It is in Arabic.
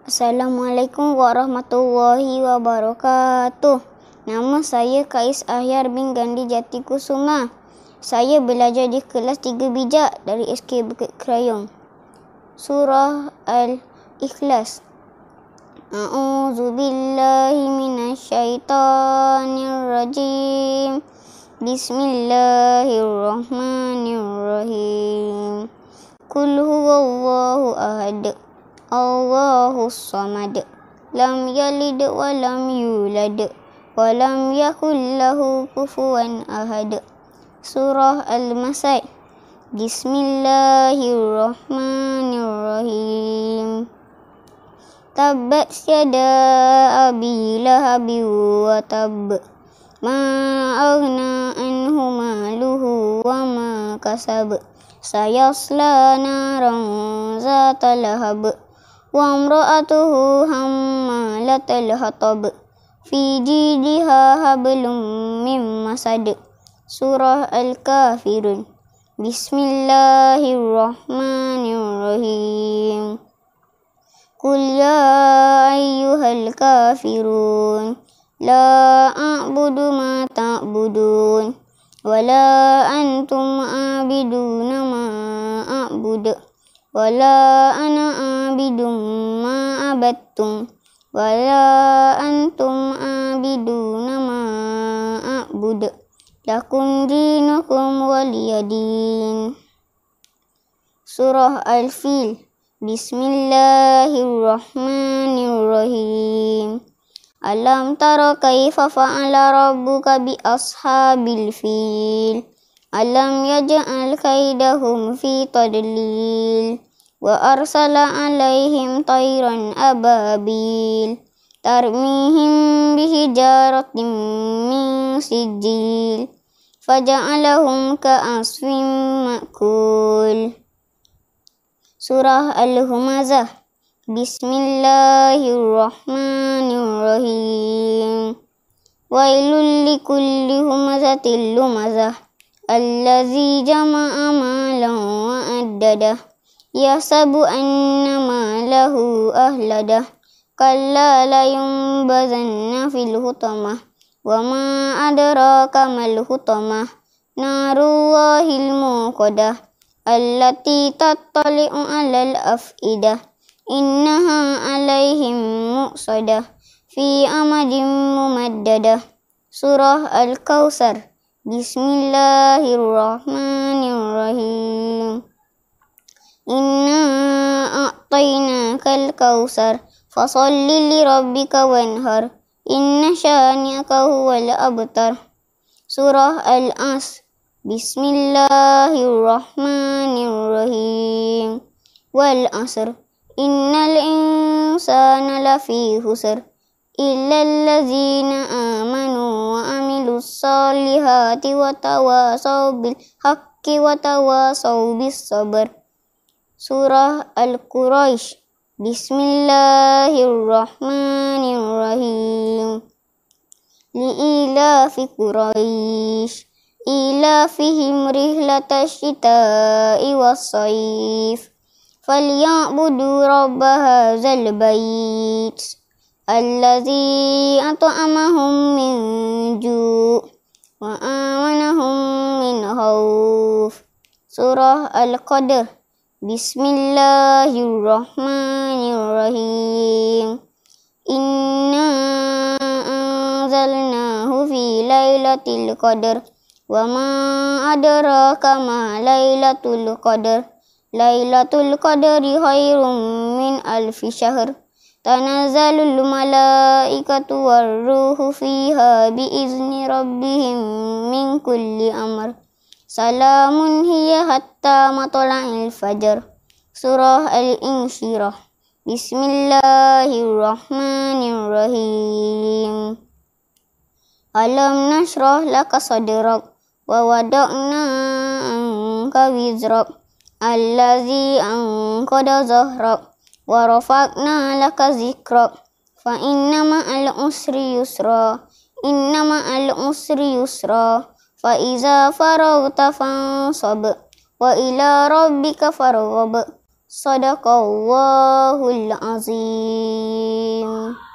Assalamualaikum warahmatullahi wabarakatuh. Nama saya Kais Ahyar bin Gandhi Jati Kusuma. Saya belajar di kelas Tiga bijak dari SK Bukit Krayong. Surah Al-Ikhlas. A'udzu billahi minasyaitonir rajim. Bismillahirrahmanirrahim. Kul huwallahu ahad. Allahu samad. Lam yalid wa lam yulad. Wa lam yakul lahu kufuwan ahad. Surah Al-Masad. Bismillahirrahmanirrahim. Tabat syada abi lahabi wa tab. Ma agna anhu maluhu wa ma kasab. Sayasla naran zata وامرأته حمالة الحطب في جيدها حبل من مسد سورة الكافرون بسم الله الرحمن الرحيم قل يا أيها الكافرون لا أعبد ما تعبدون ولا أنتم عابدون ما أعبد ولا أنا عابد ما عبدتم ولا أنتم عابدون ما أعبد لكم دينكم ولي دين سورة الفيل بسم الله الرحمن الرحيم ألم تر كيف فعل ربك بأصحاب الفيل ألم يجعل كيدهم في تضليل وأرسل عليهم طيرا أبابيل ترميهم بحجارة من سجيل فجعلهم كأصف مأكول سورة الهمزة بسم الله الرحمن الرحيم ويل لكل همزة لمزة الذي جمع مالا وأدده يحسب أن ماله أهلده كلا لينبذن في الهطمة وما أدراك ما الهطمة نار الله الموقدة التي تطلع على الأفئدة إنها عليهم مؤصدة في أمد ممددة سورة الكوثر بسم الله الرحمن الرحيم إنا أعطيناك الكوثر فصل لربك وانهر إن شانئك هو الأبتر سورة الأنس بسم الله الرحمن الرحيم والأسر إن الإنسان لفي خسر إلا الذين آمنوا وعملوا الصالحات وتواصوا بالحق وتواصوا بالصبر سورة القريش بسم الله الرحمن الرحيم لإلاف قريش إلافهم رحلة الشتاء والصيف فليعبدوا رب هذا البيت الذي أطعمهم من جوع وآمنهم من خوف سورة القدر بسم الله الرحمن الرحيم إنا أنزلناه في ليلة القدر وما أدراك ما ليلة القدر ليلة القدر خير من ألف شهر تنزل الملائكة والروح فيها بإذن ربهم من كل أمر سلام هي حتى مطلع الفجر سورة الإنشرة بسم الله الرحمن الرحيم ألم نشرح لك صدرك ووضعنا عنك وزرك الذي أنقض ظهرك ورفعنا لك ذكرك فإنما مع العسر يسرا إنما مع العسر يسرا فإذا فرغت فانصب وإلى ربك فارغب صدق الله العظيم